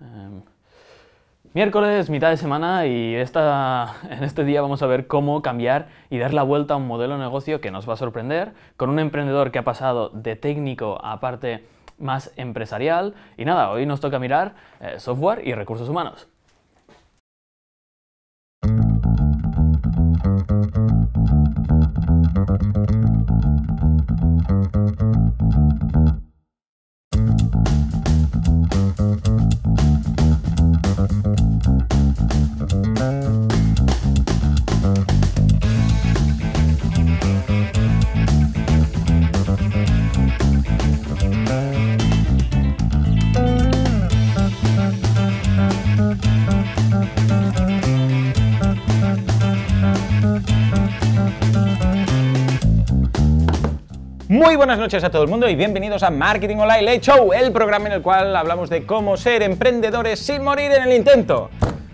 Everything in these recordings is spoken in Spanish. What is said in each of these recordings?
Em, miércoles, mitad de semana y en este día vamos a ver cómo cambiar y dar la vuelta a un modelo de negocio que nos va a sorprender con un emprendedor que ha pasado de técnico a parte más empresarial. Y nada, hoy nos toca mirar eh, software y recursos humanos. Muy buenas noches a todo el mundo y bienvenidos a Marketing Online Late Show, el programa en el cual hablamos de cómo ser emprendedores sin morir en el intento.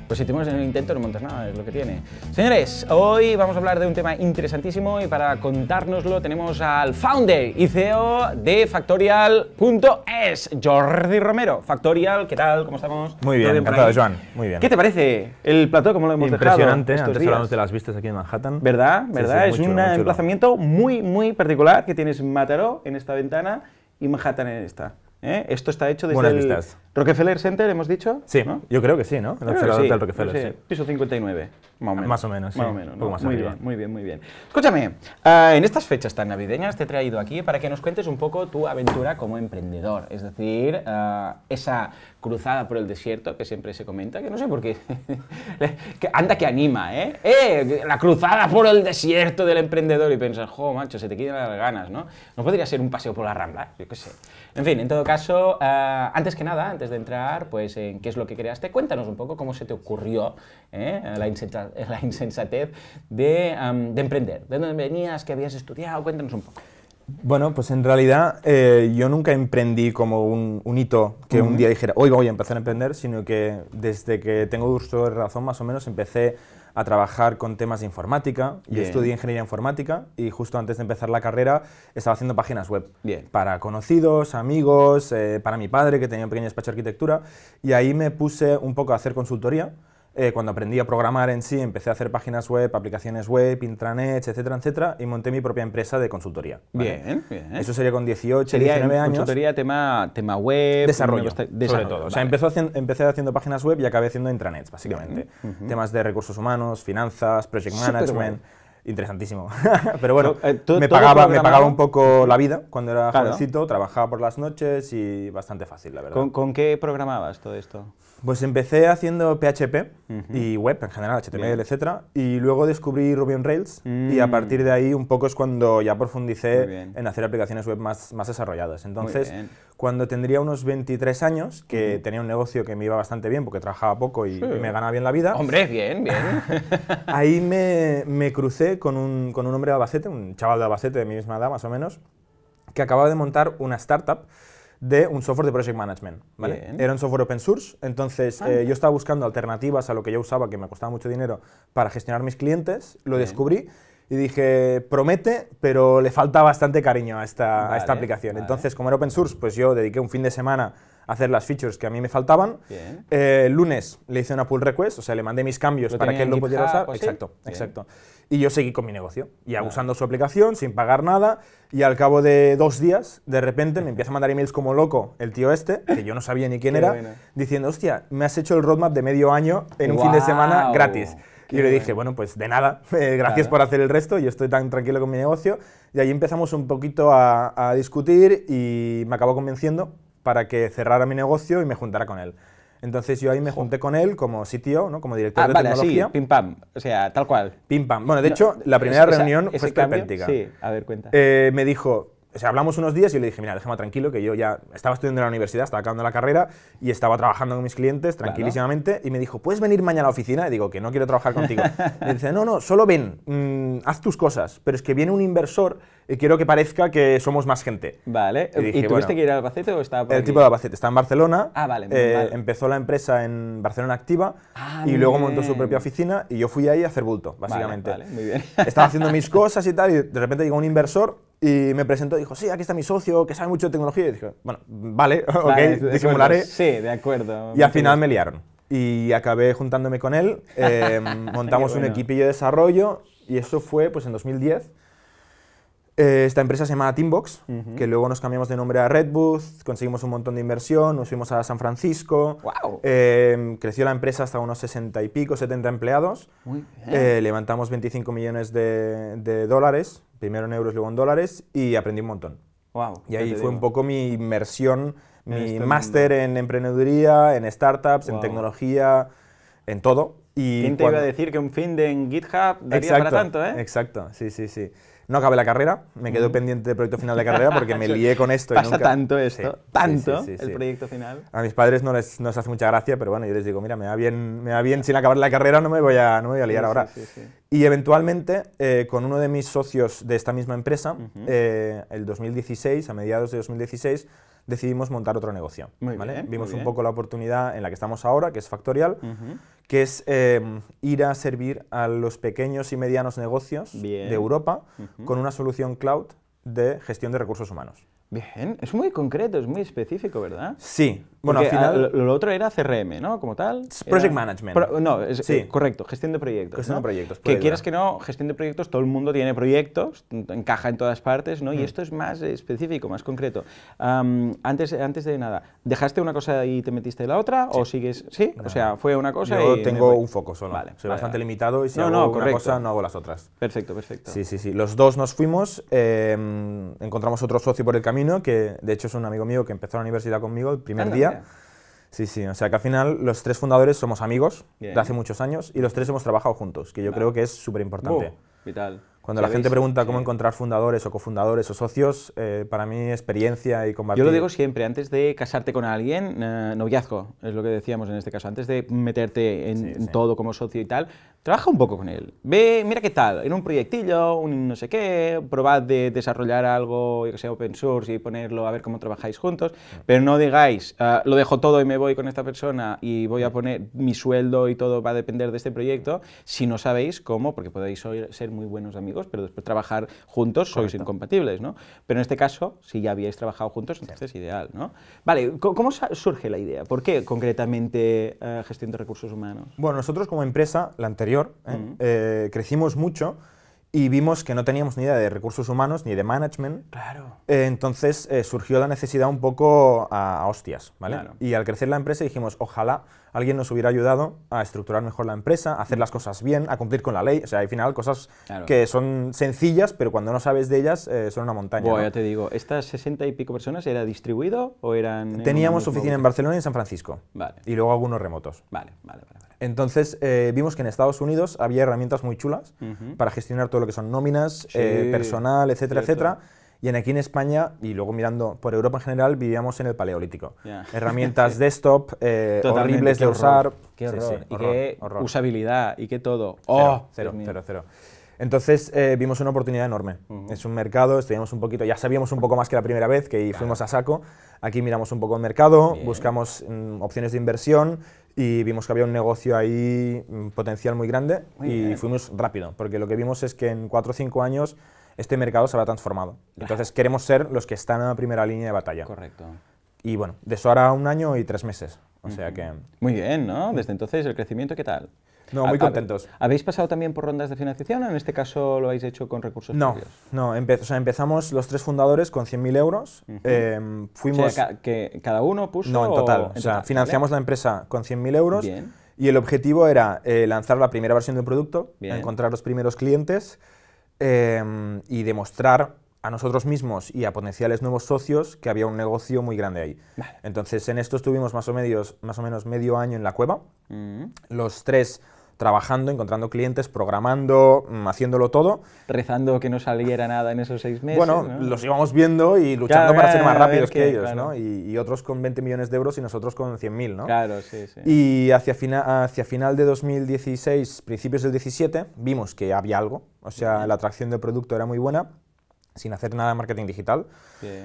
Pues si tenemos en el intento no montas nada, es lo que tiene. Señores, hoy vamos a hablar de un tema interesantísimo y para contárnoslo tenemos al founder y CEO de Factorial.es, Jordi Romero. Factorial, ¿qué tal? ¿Cómo estamos? Muy bien, encantado, Joan. Muy bien. ¿Qué te parece el plató como lo hemos Impresionante, antes días? hablamos de las vistas aquí en Manhattan. ¿Verdad? ¿Verdad? es un emplazamiento muy, muy particular que tienes Mataró en esta ventana y Manhattan en esta. ¿eh? Esto está hecho desde Buenas vistas. Rockefeller Center, hemos dicho. Sí, ¿no? yo creo que sí, ¿no? El Rockefeller. Sí. Sí. Piso 59, más o menos. Más o menos, sí. muy bien, muy bien, Escúchame, eh, en estas fechas tan navideñas te he traído aquí para que nos cuentes un poco tu aventura como emprendedor. Es decir, eh, esa cruzada por el desierto que siempre se comenta, que no sé por qué. anda que anima, ¿eh? ¿eh? La cruzada por el desierto del emprendedor. Y piensas, jo, macho, se te quitan las ganas, ¿no? No podría ser un paseo por la rambla, yo qué sé. En fin, en todo caso, eh, antes que nada, antes de entrar, pues en qué es lo que creaste. Cuéntanos un poco cómo se te ocurrió ¿eh? la, insensatez, de, emprender. ¿De dónde venías? ¿Qué habías estudiado? Cuéntanos un poco. Bueno, pues en realidad eh, yo nunca emprendí como un, hito que un día dijera, hoy voy a empezar a emprender, sino que desde que tengo gusto de razón más o menos empecé a trabajar con temas de informática. y Yo estudié ingeniería informática y justo antes de empezar la carrera estaba haciendo páginas web para conocidos, amigos, eh, para mi padre que tenía un pequeño despacho de arquitectura y ahí me puse un poco a hacer consultoría eh, cuando aprendí a programar en sí, empecé a hacer páginas web, aplicaciones web, intranets, etcétera, etcétera, y monté mi propia empresa de consultoría. Bien, bien. Eso sería con 18, sería 19 años. Consultoría, tema, tema web, desarrollo, sobre todo. O sea, empezó empecé haciendo páginas web y acabé haciendo intranets, básicamente. Temas de recursos humanos, finanzas, project management interesantísimo. Pero bueno, eh, me, pagaba, me pagaba un poco la vida cuando era jovencito, trabajaba por las noches y bastante fácil, la verdad. ¿Con, qué programabas todo esto? Pues empecé haciendo PHP y web en general, HTML, etcétera Y luego descubrí Ruby on Rails y a mm. partir de ahí un poco es cuando ya profundicé en hacer aplicaciones web más, más desarrolladas. Entonces, cuando tendría unos 23 años, que tenía un negocio que me iba bastante bien porque trabajaba poco y, me ganaba bien la vida. Hombre, bien, bien. ahí me, me crucé con un, con un hombre de Albacete, un chaval de Albacete de mi misma edad más o menos, que acababa de montar una startup de un software de project management. ¿vale? Era un software open source, entonces ah. eh, yo estaba buscando alternativas a lo que yo usaba, que me costaba mucho dinero, para gestionar mis clientes, lo descubrí y dije, promete, pero le falta bastante cariño a esta, a esta aplicación. Entonces, como era open source, pues yo dediqué un fin de semana a hacer las features que a mí me faltaban. Eh, el lunes le hice una pull request, o sea, le mandé mis cambios para que él lo pudiera usar. Pues exacto, exacto. Y yo seguí con mi negocio, Y usando su aplicación, sin pagar nada, y al cabo de dos días, de repente me empieza a mandar emails como loco el tío este, que yo no sabía ni quién era, diciendo, hostia, me has hecho el roadmap de medio año en un fin de semana gratis y le dije, bueno, pues de nada, eh, gracias por hacer el resto, yo estoy tan tranquilo con mi negocio. Y ahí empezamos un poquito a, discutir y me acabó convenciendo para que cerrara mi negocio y me juntara con él. Entonces yo ahí me junté con él como sitio, ¿no? como director ah, de vale, tecnología. pim pam, o sea, tal cual. Pim pam. Bueno, de hecho, la primera reunión fue cambio, Sí, a ver, cuenta. Eh, me dijo, o sea, hablamos unos días y le dije, mira, déjame tranquilo, que yo ya estaba estudiando en la universidad, estaba acabando la carrera y estaba trabajando con mis clientes tranquilísimamente. Y me dijo, ¿puedes venir mañana a la oficina? Y digo, que no quiero trabajar contigo. me dice, no, no, solo ven, mm, haz tus cosas. Pero es que viene un inversor y quiero que parezca que somos más gente. Vale. ¿Y, dije, tuviste que ir a Albacete o estaba por El tipo de Albacete, está en Barcelona. Ah, vale, eh, Empezó la empresa en Barcelona Activa ah, y luego montó su propia oficina y yo fui ahí a hacer bulto, básicamente. vale, muy bien. Estaba haciendo mis cosas y tal y de repente llegó un inversor y me presentó y dijo, sí, aquí está mi socio, que sabe mucho de tecnología. Y dije, bueno, vale, ok, disimularé. Sí, de acuerdo. Y al final me liaron. Y acabé juntándome con él, eh, montamos un equipillo de desarrollo y eso fue pues en 2010. Eh, esta empresa se llama Teambox, que luego nos cambiamos de nombre a Redbooth, conseguimos un montón de inversión, nos fuimos a San Francisco. Eh, creció la empresa hasta unos 60 y pico, 70 empleados. Eh, levantamos 25 millones de, dólares, primero en euros, luego en dólares, y aprendí un montón. Wow, y ahí fue un poco mi inmersión, mi este máster en emprendeduría, en startups, en tecnología, en todo. Y ¿Quién te iba a decir que un fin de en GitHub daría para tanto, eh? Exacto, sí, sí, sí. No acabé la carrera, me quedo pendiente del proyecto final de carrera porque me lié con esto. Y Pasa tanto esto, tanto el proyecto final. A mis padres no les, hace mucha gracia, pero bueno, yo les digo, mira, me va bien, me bien sin acabar la carrera, no me voy a, no a liar ahora. Y eventualmente, eh, con uno de mis socios de esta misma empresa, eh, el 2016, a mediados de 2016, decidimos montar otro negocio. Vimos un poco la oportunidad en la que estamos ahora, que es Factorial que es em, ir a servir a los pequeños y medianos negocios de Europa con una solución cloud de gestión de recursos humanos. Bien, es muy concreto, es muy específico, ¿verdad? Sí. Bueno, al final... Ah, lo, otro era CRM, ¿no? Como tal. Project Management. no, es, eh, correcto, gestión de proyectos. Gestión de proyectos. Que quieras que no, gestión de proyectos, todo el mundo tiene proyectos, encaja en todas partes, ¿no? Y mm. esto es más específico, más concreto. antes, antes de nada, ¿dejaste una cosa y te metiste en la otra? Sí. ¿O sigues...? ¿Sí? O sea, fue una cosa Yo tengo un foco solo. Vale, Soy bastante limitado y si no, hago una cosa, no hago las otras. Perfecto, perfecto. Sí, sí, sí. Los dos nos fuimos, em, encontramos otro socio por el camino que de hecho es un amigo mío que empezó la universidad conmigo el primer día. Sí, sí, o sea que al final los tres fundadores somos amigos de hace muchos años y los tres hemos trabajado juntos, que yo creo que es súper importante. Cuando la gente pregunta cómo encontrar fundadores o cofundadores o socios, eh, para mí experiencia y compartir. Yo lo digo siempre, antes de casarte con alguien, eh, noviazgo, es lo que decíamos en este caso, antes de meterte en, todo como socio y tal, Trabaja un poco con él. Ve, mira qué tal, en un proyectillo, un no sé qué, probad de desarrollar algo, que sea open source y ponerlo a ver cómo trabajáis juntos, pero no digáis, ah, lo dejo todo y me voy con esta persona y voy a poner mi sueldo y todo va a depender de este proyecto, si no sabéis cómo, porque podéis ser muy buenos amigos, pero después trabajar juntos sois incompatibles, ¿no? Pero en este caso, si ya habíais trabajado juntos, entonces es ideal, ¿no? Vale, ¿cómo surge la idea? ¿Por qué concretamente eh, gestión de recursos humanos? Bueno, nosotros como empresa, la anterior ¿eh? Eh, crecimos mucho y vimos que no teníamos ni idea de recursos humanos ni de management. Claro. Eh, entonces surgió la necesidad un poco a, hostias, ¿vale? Y al crecer la empresa dijimos, ojalá alguien nos hubiera ayudado a estructurar mejor la empresa, a hacer las cosas bien, a cumplir con la ley. O sea, al final cosas que son sencillas, pero cuando no sabes de ellas son una montaña. Bueno, ya te digo, ¿estas 60 y pico personas era distribuido o eran...? Teníamos oficina en Barcelona y en San Francisco. Y luego algunos remotos. vale, vale. vale. Entonces eh, vimos que en Estados Unidos había herramientas muy chulas para gestionar todo lo que son nóminas, eh, personal, etcétera, etcétera. Y en aquí en España, y luego mirando por Europa en general, vivíamos en el paleolítico. Herramientas desktop, eh, horribles de usar. Qué horror. y qué usabilidad, y qué todo. ¡Oh! Cero, cero, cero, Entonces eh, vimos una oportunidad enorme. Es un mercado, estudiamos un poquito, ya sabíamos un poco más que la primera vez que fuimos a saco. Aquí miramos un poco el mercado, buscamos mm, opciones de inversión, y vimos que había un negocio ahí, mm, potencial muy grande y fuimos rápido, porque lo que vimos es que en cuatro o cinco años este mercado se habrá transformado. Entonces queremos ser los que están en la primera línea de batalla. Correcto. Y bueno, de eso hará un año y tres meses. O sea que... Muy bien, ¿no? Mm. Desde entonces, ¿el crecimiento qué tal? No, ah, muy ah, contentos. ¿Habéis pasado también por rondas de financiación o en este caso lo habéis hecho con recursos no, No, empezamos los tres fundadores con 100.000 euros. Em, fuimos... que cada uno puso... No, en total. O, sea, financiamos la empresa con 100.000 euros. Y el objetivo era eh, lanzar la primera versión del producto, encontrar los primeros clientes em, y demostrar a nosotros mismos y a potenciales nuevos socios que había un negocio muy grande ahí. Entonces, en esto estuvimos más o, medios, más o menos medio año en la cueva. Mm. Los tres trabajando, encontrando clientes, programando, mm, haciéndolo todo. Rezando que no saliera nada en esos seis meses. Bueno, los íbamos viendo y luchando para ser más rápidos que, ellos, ¿no? Y, otros con 20 millones de euros y nosotros con 100.000, ¿no? Claro, sí, sí. Y hacia, hacia final de 2016, principios del 17, vimos que había algo. O sea, la atracción del producto era muy buena sin hacer nada de marketing digital,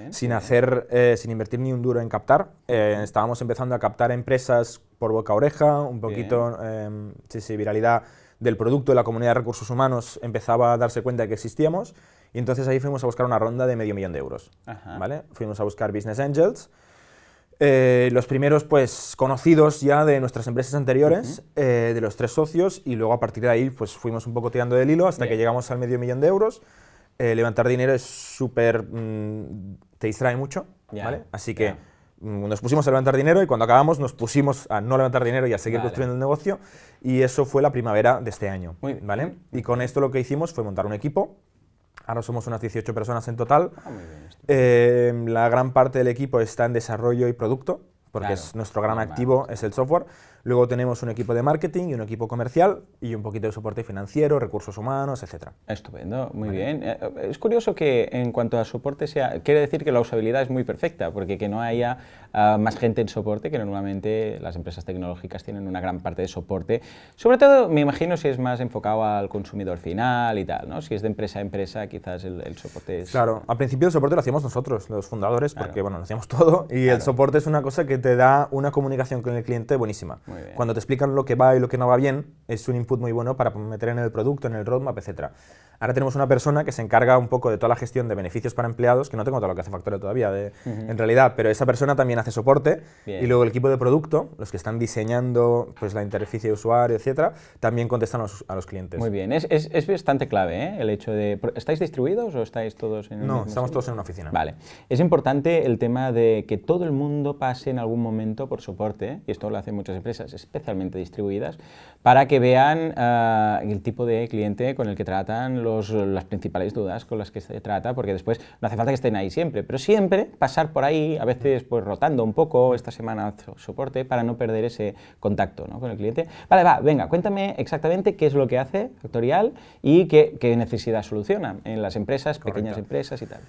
sin hacer, eh, sin invertir ni un duro en captar. Eh, estábamos empezando a captar empresas por boca a oreja, un poquito, eh, sí, viralidad del producto de la comunidad de recursos humanos empezaba a darse cuenta de que existíamos y entonces ahí fuimos a buscar una ronda de medio millón de euros, ¿vale? Fuimos a buscar Business Angels, eh, los primeros pues conocidos ya de nuestras empresas anteriores, eh, de los tres socios y luego a partir de ahí pues fuimos un poco tirando del hilo hasta que llegamos al medio millón de euros. Eh, levantar dinero es súper... Mm, te distrae mucho, ¿vale? Así que... Mm, nos pusimos a levantar dinero y cuando acabamos nos pusimos a no levantar dinero y a seguir construyendo el negocio y eso fue la primavera de este año, ¿vale? Y con esto lo que hicimos fue montar un equipo, ahora somos unas 18 personas en total, ah, eh, la gran parte del equipo está en desarrollo y producto, porque es nuestro gran activo es el software. Luego tenemos un equipo de marketing y un equipo comercial y un poquito de soporte financiero, recursos humanos, etc. Estupendo, muy bien. Eh, es curioso que en cuanto a soporte sea, quiere decir que la usabilidad es muy perfecta, porque que no haya ah, más gente en soporte, que normalmente las empresas tecnológicas tienen una gran parte de soporte. Sobre todo, me imagino si es más enfocado al consumidor final y tal, ¿no? Si es de empresa a empresa, quizás el, soporte es... Claro, al principio el soporte lo hacíamos nosotros, los fundadores, porque bueno, lo hacíamos todo y el soporte es una cosa que te da una comunicación con el cliente buenísima. Cuando te explican lo que va y lo que no va bien, es un input muy bueno para meter en el producto, en el roadmap, etc. Ahora tenemos una persona que se encarga un poco de toda la gestión de beneficios para empleados, que no tengo todo lo que hace Factorio todavía, en realidad, pero esa persona también hace soporte y luego el equipo de producto, los que están diseñando pues, la interfaz de usuario, etcétera, también contestan a los, clientes. Muy bien, es, es, es bastante clave ¿eh? el hecho de... ¿Estáis distribuidos o estáis todos en... No, estamos todos en una oficina. Vale, es importante el tema de que todo el mundo pase en algún algún momento por soporte, y esto lo hacen muchas empresas, especialmente distribuidas, para que vean eh, el tipo de cliente con el que tratan, los, las principales dudas con las que se trata, porque después no hace falta que estén ahí siempre, pero siempre pasar por ahí, a veces pues rotando un poco, esta semana soporte, para no perder ese contacto ¿no? con el cliente. Vale, va, venga, cuéntame exactamente qué es lo que hace Factorial y qué, necesidad soluciona en las empresas, pequeñas empresas y tal.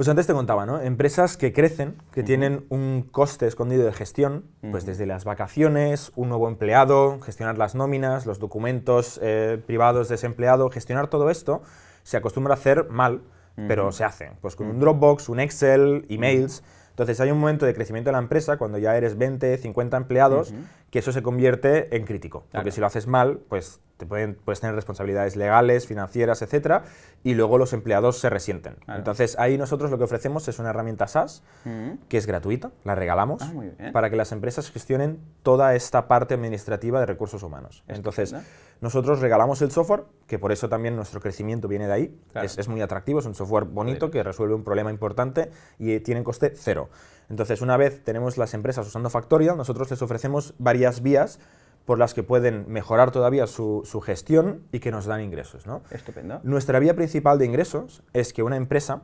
Pues antes te contaba, ¿no? Empresas que crecen, que tienen un coste escondido de gestión, pues desde las vacaciones, un nuevo empleado, gestionar las nóminas, los documentos eh, privados de ese empleado, gestionar todo esto, se acostumbra a hacer mal, pero se hace. Pues con un Dropbox, un Excel, emails. Entonces hay un momento de crecimiento de la empresa, cuando ya eres 20, 50 empleados, que eso se convierte en crítico. Porque si lo haces mal, pues pueden, puedes tener responsabilidades legales, financieras, etcétera, y luego los empleados se resienten. Entonces, ahí nosotros lo que ofrecemos es una herramienta SaaS mm. que es gratuita, la regalamos ah, para que las empresas gestionen toda esta parte administrativa de recursos humanos. Entonces, nosotros regalamos el software, que por eso también nuestro crecimiento viene de ahí. Es, muy atractivo, es un software bonito que resuelve un problema importante y eh, tiene coste cero. Entonces, una vez tenemos las empresas usando Factorial, nosotros les ofrecemos varias vías por las que pueden mejorar todavía su, gestión y que nos dan ingresos. ¿no? Estupendo. Nuestra vía principal de ingresos es que una empresa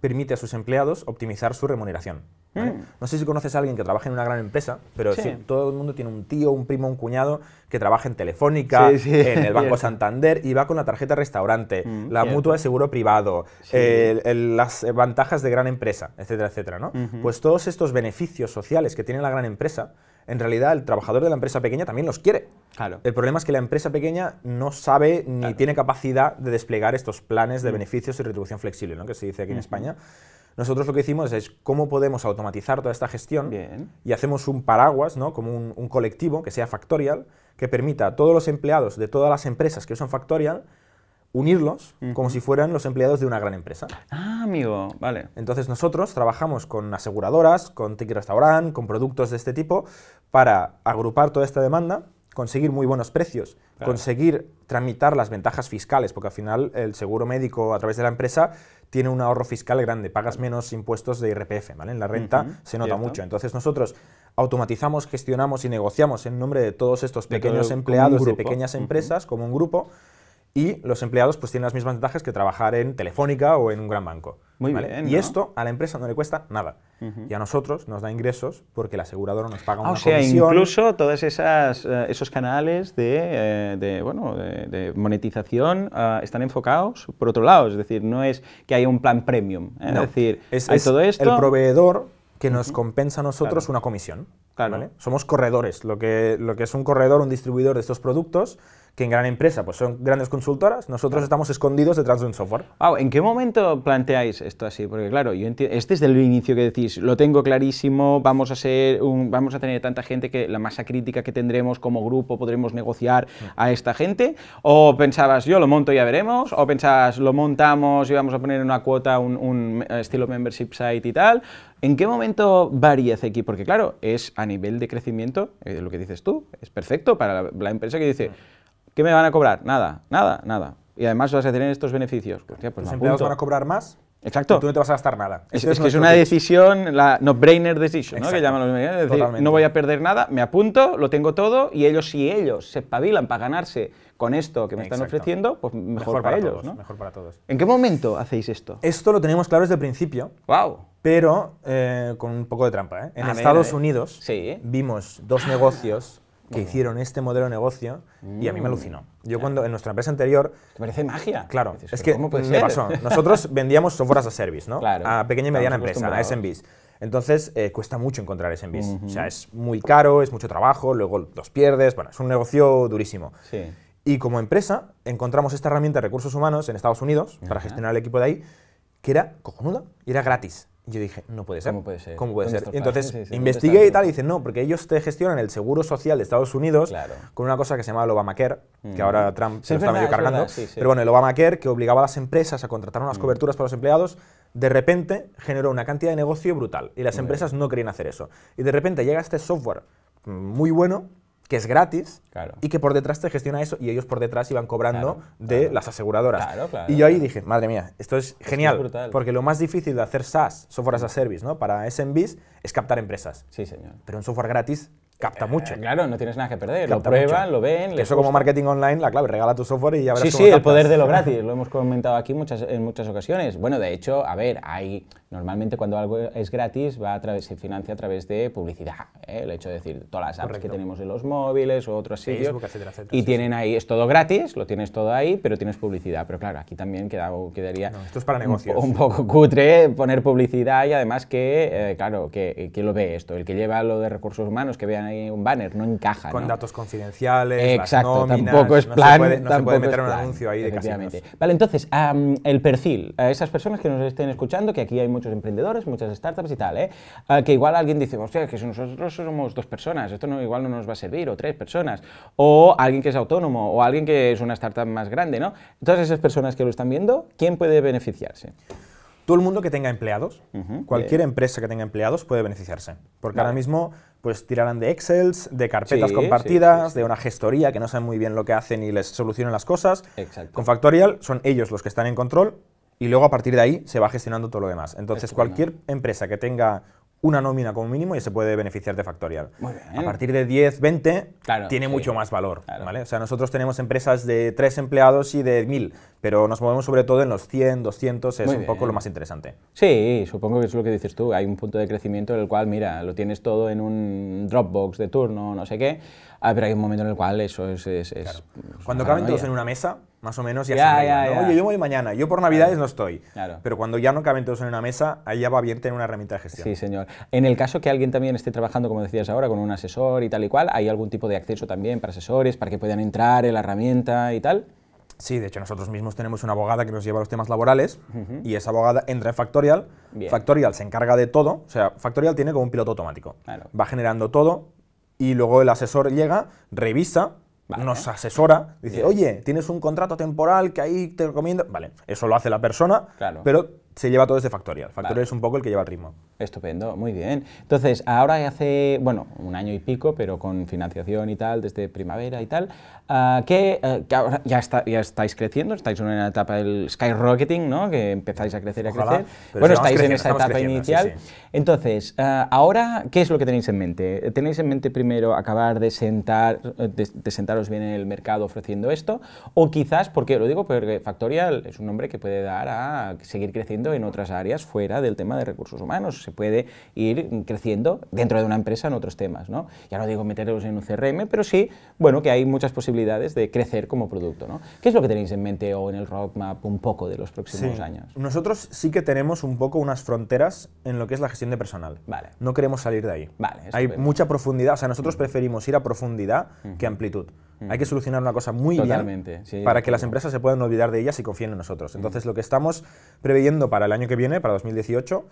permite a sus empleados optimizar su remuneración. Mm. No sé si conoces a alguien que trabaja en una gran empresa, pero todo el mundo tiene un tío, un primo, un cuñado que trabaja en Telefónica, en el Banco Santander y va con la tarjeta restaurante, mm, la mutua de seguro privado, las ventajas de gran empresa, etcétera, etcétera. ¿no? Pues todos estos beneficios sociales que tiene la gran empresa en realidad el trabajador de la empresa pequeña también los quiere. Claro. El problema es que la empresa pequeña no sabe ni tiene capacidad de desplegar estos planes de mm. beneficios y retribución flexible, ¿no? que se dice aquí en mm. España. Nosotros lo que hicimos es cómo podemos automatizar toda esta gestión y hacemos un paraguas, ¿no? como un, colectivo que sea factorial, que permita a todos los empleados de todas las empresas que usan factorial unirlos como si fueran los empleados de una gran empresa. Ah, amigo, vale. Entonces nosotros trabajamos con aseguradoras, con Ticket Restaurant, con productos de este tipo, para agrupar toda esta demanda, conseguir muy buenos precios, conseguir tramitar las ventajas fiscales, porque al final el seguro médico a través de la empresa tiene un ahorro fiscal grande, pagas menos impuestos de IRPF, ¿vale? En la renta se nota mucho. Entonces nosotros automatizamos, gestionamos y negociamos en nombre de todos estos pequeños empleados de pequeñas empresas como un grupo y los empleados pues tienen las mismas ventajas que trabajar en Telefónica o en un gran banco. Y esto a la empresa no le cuesta nada. Y a nosotros nos da ingresos porque el asegurador nos paga un ah, una o sea, incluso todos eh, esos canales de, eh, bueno, de, monetización ah, están enfocados por otro lado. Es decir, no es que haya un plan premium. ¿eh? es decir, El proveedor que nos compensa a nosotros una comisión. Somos corredores. Lo que, lo que es un corredor, un distribuidor de estos productos que en gran empresa pues son grandes consultoras, nosotros estamos escondidos detrás de un software. ¿en qué momento planteáis esto así? Porque claro, yo este es el inicio que decís, lo tengo clarísimo, vamos a ser vamos a tener tanta gente que la masa crítica que tendremos como grupo podremos negociar mm. a esta gente o pensabas yo lo monto y ya veremos o pensabas lo montamos y vamos a poner una cuota un, estilo membership site y tal, ¿En qué momento varía aquí? Porque claro, es a nivel de crecimiento, eh, lo que dices tú, es perfecto para la empresa que dice, mm. ¿Qué me van a cobrar? Nada, nada, nada. Y además vas a tener estos beneficios. Hostia, pues ¿Los empleados van a cobrar más? Exacto. tú no te vas a gastar nada. Es, que es una decisión, la no-brainer decision, ¿no? que llaman los decir, no voy a perder nada, me apunto, lo tengo todo y ellos, si ellos se espabilan para ganarse con esto que me están ofreciendo, pues mejor, para, ellos. ¿no? Mejor para todos. ¿En qué momento hacéis esto? Esto lo tenemos claro desde el principio. ¡Wow! Pero eh, con un poco de trampa. ¿eh? En Estados Unidos vimos dos negocios que hicieron este modelo de negocio y a mí me mm. alucinó. Yo cuando en nuestra empresa anterior... ¿Te parece magia? Claro, es que pasó. Nosotros vendíamos software as a service, ¿no? Claro. A pequeña y mediana empresa, a SMBs. Entonces, eh, cuesta mucho encontrar SMBs. O sea, es muy caro, es mucho trabajo, luego los pierdes, bueno, es un negocio durísimo. Sí. Y como empresa, encontramos esta herramienta de recursos humanos en Estados Unidos para gestionar el equipo de ahí, que era cojonuda y era gratis yo dije, no puede ser. ¿Cómo puede ser? entonces investigué y tal, y dicen, no, porque ellos te gestionan el seguro social de Estados Unidos con una cosa que se llama el Obamacare, que ahora mm. Trump se lo está medio cargando. pero bueno, el Obamacare, que obligaba a las empresas a contratar unas mm. coberturas para los empleados, de repente generó una cantidad de negocio brutal. Y las empresas no querían hacer eso. Y de repente llega este software mm, muy bueno que es gratis y que por detrás te gestiona eso y ellos por detrás iban cobrando de las aseguradoras. y yo ahí dije, madre mía, esto es genial, porque lo más difícil de hacer SaaS, software as a mm. service, ¿no? para SMBs es captar empresas. Sí, señor. Pero un software gratis capta eh, mucho. claro, no tienes nada que perder. lo prueban, lo ven. eso como marketing online, la clave, regala tu software y ya verás. Sí, sí, el poder de lo gratis, lo hemos comentado aquí muchas, en muchas ocasiones. Bueno, de hecho, a ver, hay Normalmente cuando algo es gratis va a través, se financia a través de publicidad. ¿eh? El hecho de decir todas las apps que tenemos en los móviles o otros sitios. y tienen ahí, es todo gratis, lo tienes todo ahí, pero tienes publicidad. Pero claro, aquí también queda, quedaría esto es para negocios. Un, poco cutre poner publicidad y además que, eh, claro, que, lo ve esto. El que lleva lo de recursos humanos, que vean ahí un banner, no encaja. Con datos confidenciales. Exacto, nóminas, tampoco es No se puede, meter un anuncio ahí de Vale, entonces, el perfil. A esas personas que nos estén escuchando, que aquí hay muchos emprendedores, muchas startups y tal, ¿eh? que igual alguien dice, hostia, que si nosotros somos dos personas, esto no, igual no nos va a servir, o tres personas, o alguien que es autónomo, o alguien que es una startup más grande, ¿no? Todas esas personas que lo están viendo, ¿quién puede beneficiarse? Todo el mundo que tenga empleados, cualquier empresa que tenga empleados puede beneficiarse. Porque ahora mismo pues tirarán de Excels, de carpetas compartidas, de una gestoría que no saben muy bien lo que hacen y les solucionan las cosas. Con Factorial son ellos los que están en control y luego a partir de ahí se va gestionando todo lo demás. Entonces, cualquier empresa que tenga una nómina como mínimo y se puede beneficiar de factorial. A partir de 10, 20, tiene mucho más valor. ¿vale? O sea, nosotros tenemos empresas de 3 empleados y de 1000, pero nos movemos sobre todo en los 100, 200, es un poco lo más interesante. Sí, supongo que es lo que dices tú. Hay un punto de crecimiento en el cual, mira, lo tienes todo en un Dropbox de turno, no sé qué Ah, pero hay un momento en el cual eso es... Cuando caben todos en una mesa, más o menos, ya, ya, Oye, yo voy mañana, yo por Navidades no estoy. Pero cuando ya no caben todos en una mesa, ahí ya va bien tener una herramienta de gestión. Sí, señor. En el caso que alguien también esté trabajando, como decías ahora, con un asesor y tal y cual, ¿hay algún tipo de acceso también para asesores, para que puedan entrar en la herramienta y tal? Sí, de hecho nosotros mismos tenemos una abogada que nos lleva a los temas laborales y esa abogada entra en Factorial. Factorial se encarga de todo, o sea, Factorial tiene como un piloto automático. Va generando todo, y luego el asesor llega, revisa, nos asesora, dice, oye, tienes un contrato temporal que ahí te recomiendo. Vale, eso lo hace la persona, pero se lleva todo desde Factorial. Factorial es un poco el que lleva el ritmo. Estupendo, muy bien. Entonces, ahora hace, bueno, un año y pico, pero con financiación y tal, desde primavera y tal, ah, ah, que, ahora ya, ya estáis creciendo, estáis en una etapa del skyrocketing, ¿no? Que empezáis a crecer y a crecer. Bueno, estáis en esa etapa inicial. Entonces, ah, ahora, ¿qué es lo que tenéis en mente? ¿Tenéis en mente primero acabar de, sentar, de sentaros bien en el mercado ofreciendo esto? O quizás, porque lo digo, porque Factorial es un nombre que puede dar a seguir creciendo en otras áreas fuera del tema de recursos humanos. Se puede ir creciendo dentro de una empresa en otros temas. ¿no? Ya no digo meterlos en un CRM, pero sí bueno, que hay muchas posibilidades de crecer como producto. ¿no? ¿Qué es lo que tenéis en mente o en el roadmap un poco de los próximos años? Nosotros sí que tenemos un poco unas fronteras en lo que es la gestión de personal. Vale. No queremos salir de ahí. Vale, hay mucha profundidad. O sea, nosotros preferimos ir a profundidad que amplitud. Hay que solucionar una cosa muy bien para que las empresas se puedan olvidar de ellas y confíen en nosotros. Entonces, lo que estamos previendo para para el año que viene, para 2018,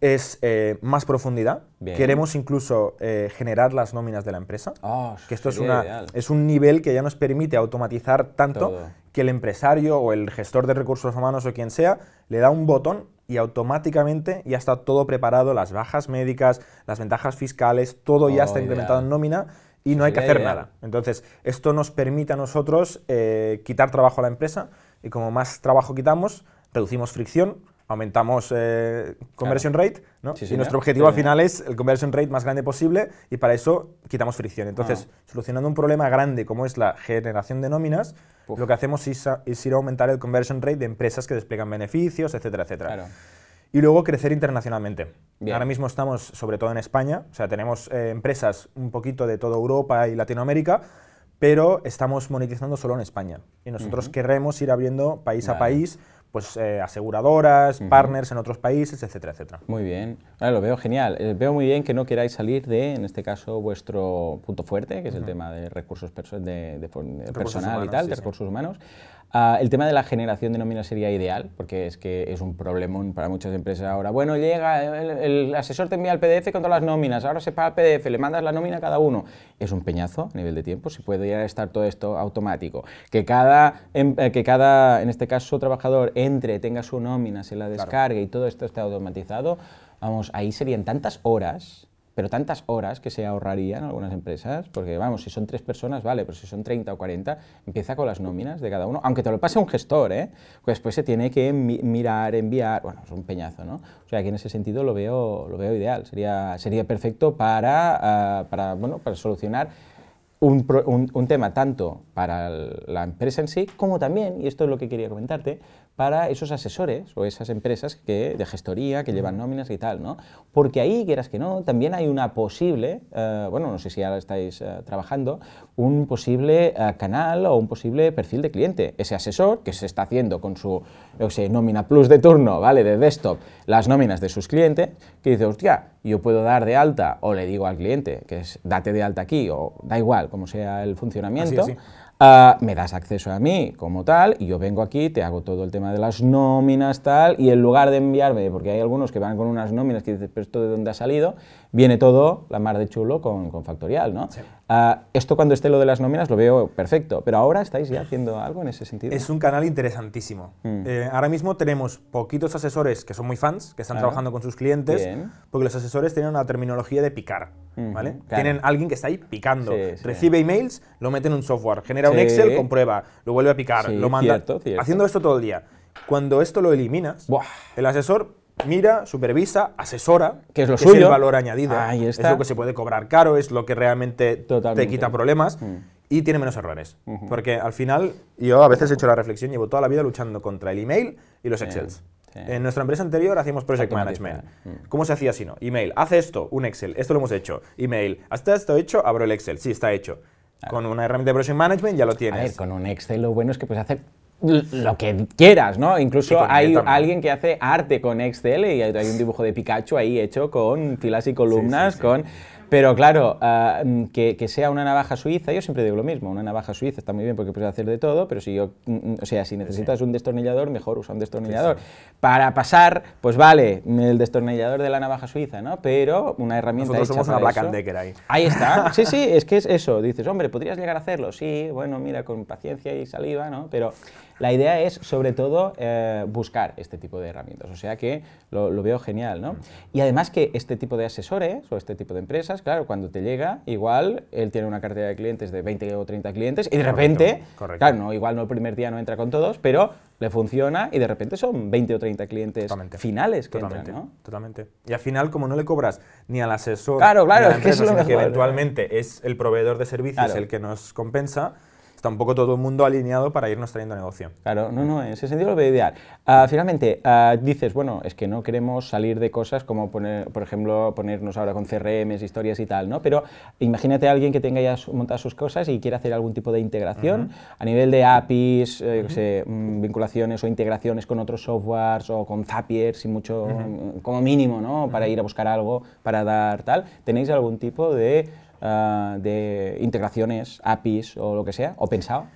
es eh, más profundidad. Queremos incluso eh, generar las nóminas de la empresa. Ah, que esto es, una, es un nivel que ya nos permite automatizar tanto que el empresario o el gestor de recursos humanos o quien sea le da un botón y automáticamente ya está todo preparado, las bajas médicas, las ventajas fiscales, todo ya está oh, incrementado en nómina y no hay que hacer nada. Entonces, esto nos permite a nosotros eh, quitar trabajo a la empresa y como más trabajo quitamos, reducimos fricción, aumentamos eh, conversion rate, ¿no? y nuestro objetivo al final es el conversion rate más grande posible y para eso quitamos fricción. Entonces, ah. solucionando un problema grande como es la generación de nóminas, lo que hacemos es, ir a aumentar el conversion rate de empresas que despliegan beneficios, etcétera, etcétera. Y luego crecer internacionalmente. Ahora mismo estamos sobre todo en España, o sea, tenemos eh, empresas un poquito de toda Europa y Latinoamérica, pero estamos monetizando solo en España. Y nosotros queremos ir abriendo país a país pues, eh, aseguradoras, partners en otros países, etcétera, etcétera. Muy bien, lo veo genial. Eh, veo muy bien que no queráis salir de, en este caso, vuestro punto fuerte, que es el tema de recursos, perso de, personal y tal, de recursos humanos. Ah, el tema de la generación de nóminas sería ideal, porque es que es un problemón para muchas empresas ahora. Bueno, llega, el, asesor te envía el PDF con todas las nóminas, ahora se paga el PDF, le mandas la nómina a cada uno. Es un peñazo a nivel de tiempo, si puede estar todo esto automático. Que cada, em, eh, que cada, en este caso, trabajador entre, tenga su nómina, se la descargue y todo esto esté automatizado, vamos, ahí serían tantas horas pero tantas horas que se ahorrarían algunas empresas, porque vamos, si son tres personas, vale, pero si son 30 o 40, empieza con las nóminas de cada uno, aunque te lo pase un gestor, ¿eh? pues después se tiene que mirar, enviar, bueno, es un peñazo, ¿no? O sea, que en ese sentido lo veo, lo veo ideal, sería, sería perfecto para, ah, para, bueno, para solucionar un, tema tanto para la empresa en sí, como también, y esto es lo que quería comentarte, para esos asesores o esas empresas que, de gestoría que llevan nóminas y tal, ¿no? Porque ahí, quieras que no, también hay una posible, eh, bueno, no sé si ahora estáis eh, trabajando, un posible eh, canal o un posible perfil de cliente. Ese asesor que se está haciendo con su, nómina plus de turno, ¿vale? De desktop, las nóminas de sus clientes, que dice, hostia, yo puedo dar de alta, o le digo al cliente, que es date de alta aquí, o da igual, como sea el funcionamiento. Ah, me das acceso a mí como tal, y yo vengo aquí, te hago todo el tema de las nóminas, tal, y en lugar de enviarme, porque hay algunos que van con unas nóminas que dices, pero esto de dónde ha salido, viene todo la mar de chulo con, factorial, ¿no? Sí. Ah, esto cuando esté lo de las nóminas lo veo perfecto, pero ahora estáis ya haciendo algo en ese sentido. Es un canal interesantísimo. Mm. Eh, ahora mismo tenemos poquitos asesores que son muy fans, que están trabajando con sus clientes, porque los asesores tienen una terminología de picar, mm, ¿vale? Tienen alguien que está ahí picando, recibe emails, lo mete en un software, genera un Excel, comprueba, lo vuelve a picar, lo manda, haciendo esto todo el día. Cuando esto lo eliminas, el asesor mira, supervisa, asesora, que es lo suyo. valor añadido. Ahí Es lo que se puede cobrar caro, es lo que realmente te quita problemas. Mm. Y tiene menos errores. Porque al final, yo a veces he hecho la reflexión, llevo toda la vida luchando contra el email y los excel. En nuestra empresa anterior hacíamos project management. Mm. ¿Cómo se hacía si Email, haz esto, un Excel, esto lo hemos hecho. Email, hasta esto hecho, abro el Excel, sí, está hecho. Con una herramienta de project management ya lo tienes. A ver, con un Excel lo bueno es que puedes hacer lo que quieras, ¿no? Incluso hay alguien que hace arte con Excel y hay un dibujo de Pikachu ahí hecho con filas y columnas, con... Pero claro, ah, que, sea una navaja suiza, yo siempre digo lo mismo, una navaja suiza está muy bien porque puedes hacer de todo, pero si yo, mm, mm, o sea, si necesitas un destornillador, mejor usa un destornillador. Para pasar, pues vale, el destornillador de la navaja suiza, ¿no? Pero una herramienta Nosotros hecha somos una placa Decker ahí. Ahí está. Sí, sí, es que es eso. Dices, hombre, podrías llegar a hacerlo. Sí, bueno, mira, con paciencia y saliva, ¿no? Pero la idea es, sobre todo, eh, buscar este tipo de herramientas. O sea que lo, veo genial, ¿no? Y además que este tipo de asesores o este tipo de empresas, claro, cuando te llega, igual él tiene una cartera de clientes de 20 o 30 clientes y de repente, claro, no, igual no el primer día no entra con todos, pero le funciona y de repente son 20 o 30 clientes finales que totalmente, ¿no? Totalmente. Y al final, como no le cobras ni al asesor, ni a la empresa, es que, eventualmente es el proveedor de servicios el que nos compensa, poco todo el mundo alineado para irnos trayendo negocio. Claro, no, no, en ese sentido lo veo ideal. Ah, finalmente, ah, dices, bueno, es que no queremos salir de cosas como, poner, por ejemplo, ponernos ahora con CRMs, historias y tal, ¿no? Pero imagínate a alguien que tenga ya montadas sus cosas y quiere hacer algún tipo de integración a nivel de APIs, eh, sé, mm, vinculaciones o integraciones con otros softwares o con Zapier, si mucho, como mínimo, ¿no? Para ir a buscar algo, para dar tal. ¿Tenéis algún tipo de Ah, de integraciones, APIs o lo que sea, o pensado?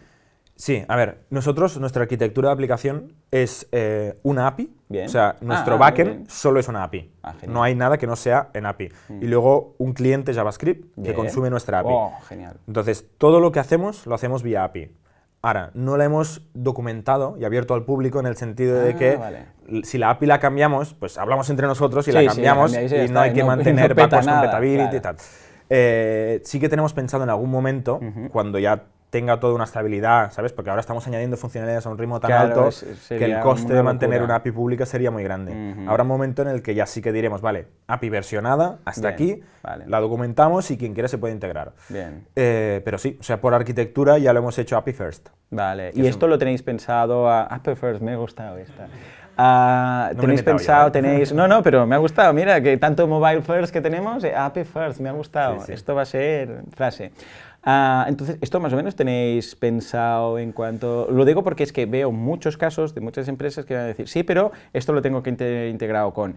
Sí, a ver, nosotros, nuestra arquitectura de aplicación es eh, una API. O sea, ah, nuestro ah, backend solo es una API. no hay nada que no sea en API. Mm. Y luego un cliente JavaScript que consume nuestra API. Oh, genial. Entonces, todo lo que hacemos lo hacemos vía API. Ahora, no la hemos documentado y abierto al público en el sentido de que si la API la cambiamos, pues hablamos entre nosotros y la cambiamos y, no hay que mantener no compatibility y tal. Eh, sí que tenemos pensado en algún momento, cuando ya tenga toda una estabilidad, ¿sabes? Porque ahora estamos añadiendo funcionalidades a un ritmo tan alto que el coste de mantener una API pública sería muy grande. Habrá un momento en el que ya sí que diremos, vale, API versionada, hasta aquí, la documentamos y quien quiera se puede integrar. Eh, pero sí, o sea, por arquitectura ya lo hemos hecho API first. Vale, y esto lo tenéis pensado a... API first, me ha gustado esta. Ah, ¿Tenéis pensado, ¿eh? tenéis... No, no, pero me ha gustado. Mira, que tanto mobile first que tenemos, eh, app first, me ha gustado. Esto va a ser frase. Ah, entonces, esto más o menos tenéis pensado en cuanto... Lo digo porque es que veo muchos casos de muchas empresas que van a decir, sí, pero esto lo tengo que integrar integrado con...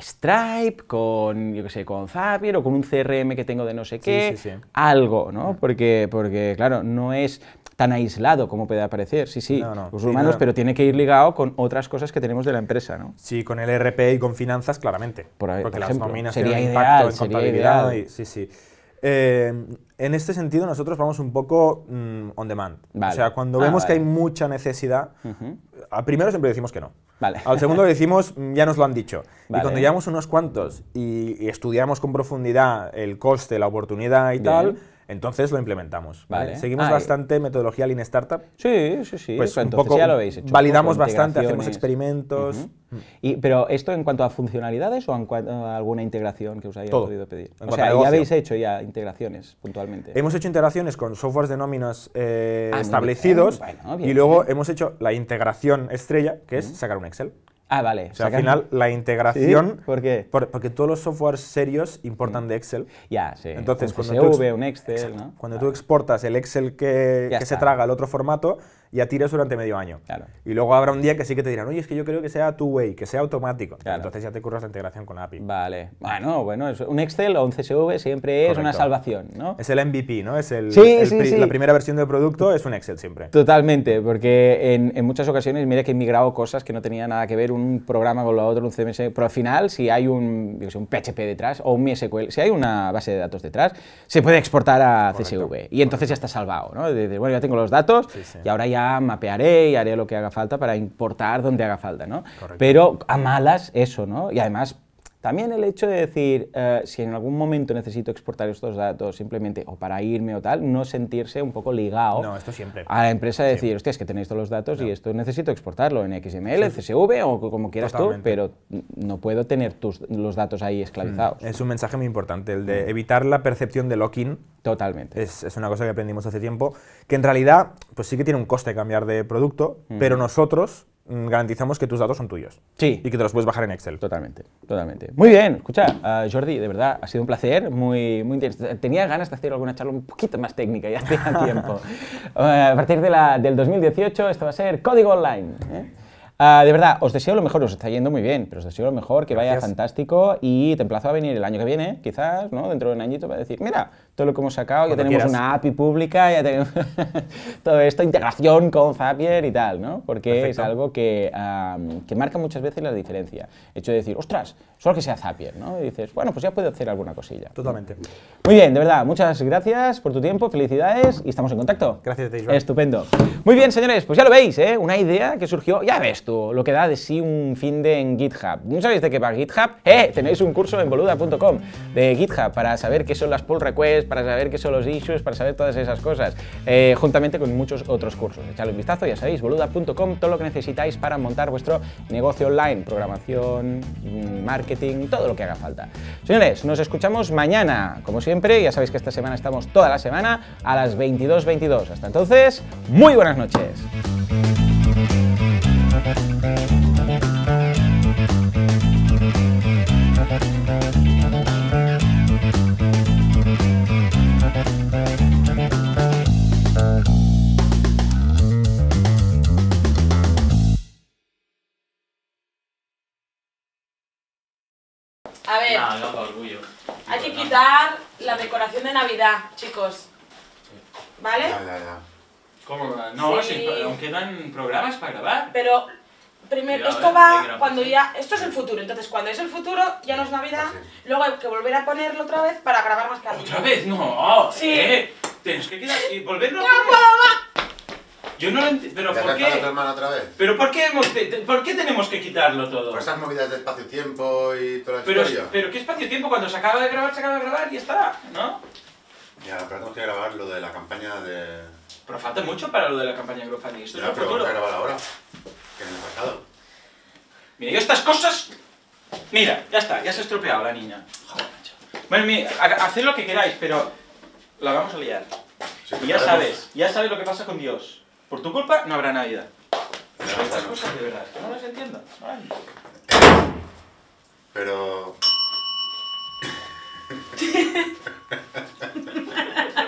Stripe, con, yo qué sé, con Zapier o con un CRM que tengo de no sé qué, sí, algo, ¿no? Mm. Porque, porque, claro, no es tan aislado como puede parecer. Sí, sí, los humanos, pero tiene que ir ligado con otras cosas que tenemos de la empresa, ¿no? Sí, con el RP y con finanzas, claramente. porque las nóminas sería tienen impacto en contabilidad. sí, sí. Eh, en este sentido, nosotros vamos un poco mm, on demand. O sea, cuando ah, vemos que hay mucha necesidad, al primero siempre decimos que no. Al segundo decimos, mm, ya nos lo han dicho. Y cuando llevamos unos cuantos y, estudiamos con profundidad el coste, la oportunidad y tal entonces lo implementamos. Seguimos ah, bastante metodología Lean Startup. Sí, sí, sí. Pues ya lo habéis hecho. Validamos bastante, hacemos experimentos. pero esto en cuanto a funcionalidades o en cuanto a eh, alguna integración que os hayáis podido pedir. o sea, ya habéis hecho ya integraciones puntualmente. Hemos hecho integraciones con softwares de nóminas eh, ah, establecidos y luego hemos hecho la integración estrella, que es sacar un Excel. Ah, vale. O sea, al final la integración... ¿Por qué? porque todos los softwares serios importan mm. de Excel. Ya, sí. Entonces, cuando tú un Excel, Cuando tú exportas el Excel que, que se traga al otro formato, y a durante medio año. Y luego habrá un día que sí que te dirán, oye, es que yo creo que sea two-way, que sea automático. Entonces ya te curras la integración con API. Vale. Bueno, bueno, un Excel o un CSV siempre es una salvación, ¿no? Es el MVP, ¿no? Es el, sí, sí, sí. la primera versión del producto, es un Excel siempre. Totalmente, porque en, en, muchas ocasiones, mira que he migrado cosas que no tenían nada que ver un programa con lo otro, un CMS, pero al final, si hay un, un PHP detrás o un MySQL, si hay una base de datos detrás, se puede exportar a CSV. Y entonces ya está salvado, ¿no? De, bueno, ya tengo los datos y ahora ya mapearé y haré lo que haga falta para importar donde haga falta, ¿no? Pero a malas eso, ¿no? Y además también el hecho de decir, eh, si en algún momento necesito exportar estos datos simplemente o para irme o tal, no sentirse un poco ligado a la empresa de decir, hostia, es que tenéis todos los datos y esto necesito exportarlo en XML, CSV o como quieras tú, pero no puedo tener tus, los datos ahí esclavizados. Mm, es un mensaje muy importante, el de mm. evitar la percepción de locking, Totalmente. Es, una cosa que aprendimos hace tiempo, que en realidad pues sí que tiene un coste cambiar de producto, mm. pero nosotros Mm, garantizamos que tus datos son tuyos. Sí. Y que te los puedes bajar en Excel. Totalmente, totalmente. Muy bien, escucha, ah, Jordi, de verdad, ha sido un placer, muy, muy interesante. Tenía ganas de hacer alguna charla un poquito más técnica, y hacía tiempo. Eh, a partir de la, del 2018 esto va a ser Código Online. ¿eh? Ah, de verdad, os deseo lo mejor, os está yendo muy bien, pero os deseo lo mejor, que vaya fantástico y te emplazo a venir el año que viene, quizás, ¿no? Dentro de un añito para decir, mira, todo lo que hemos sacado, ya tenemos una API pública, ya tenemos todo esto, integración con Zapier y tal, ¿no? Porque es algo que, que, marca muchas veces la diferencia. hecho de decir, ostras, solo que sea Zapier, ¿no? Y dices, bueno, pues ya puedo hacer alguna cosilla. Totalmente. Muy bien, de verdad, muchas gracias por tu tiempo, felicidades y estamos en contacto. Gracias a Estupendo. Muy bien, señores, pues ya lo veis, ¿eh? Una idea que surgió, ya ves tú, lo que da de sí un fin de en GitHub. ¿No sabéis de qué va GitHub? ¡Eh! Tenéis un curso en boluda.com de GitHub para saber qué son las pull requests, para saber qué son los issues, para saber todas esas cosas, eh, juntamente con muchos otros cursos. Echadle un vistazo, ya sabéis, boluda.com, todo lo que necesitáis para montar vuestro negocio online, programación, mm, marketing, todo lo que haga falta. Señores, nos escuchamos mañana, como siempre, ya sabéis que esta semana estamos toda la semana a las 22.22. Hasta entonces, muy buenas noches. dar la decoración de Navidad, chicos. ¿Vale? Ya, No, si, aún quedan programas para grabar. Pero primero, esto va cuando ya... Esto es el futuro, entonces cuando es el futuro, ya no es Navidad, luego hay que volver a ponerlo otra vez para grabar más ¿Otra vez? No. Sí. Eh, tienes que quedar y volverlo yo no lo entiendo. ¿Pero por qué? ¿Pero por qué, tenemos que quitarlo todo? Por pues esas movidas de espacio-tiempo y toda la pero, Pero ¿qué espacio-tiempo? Cuando se acaba de grabar, se acaba de grabar y ya está, ¿no? Ya, pero tenemos que grabar lo de la campaña de... Pero falta mucho para lo de la campaña de Grofani. Esto ya, es pero vamos grabar ahora, que en el pasado. Mira, yo estas cosas... Mira, ya está, ya se ha estropeado la niña. Joder, Bueno, haced lo que queráis, pero la vamos a liar. y ya sabes, ya sabes lo que pasa con Dios. Por tu culpa no habrá Navidad. estas cosas de verdad, no las entiendo. Ay. Pero...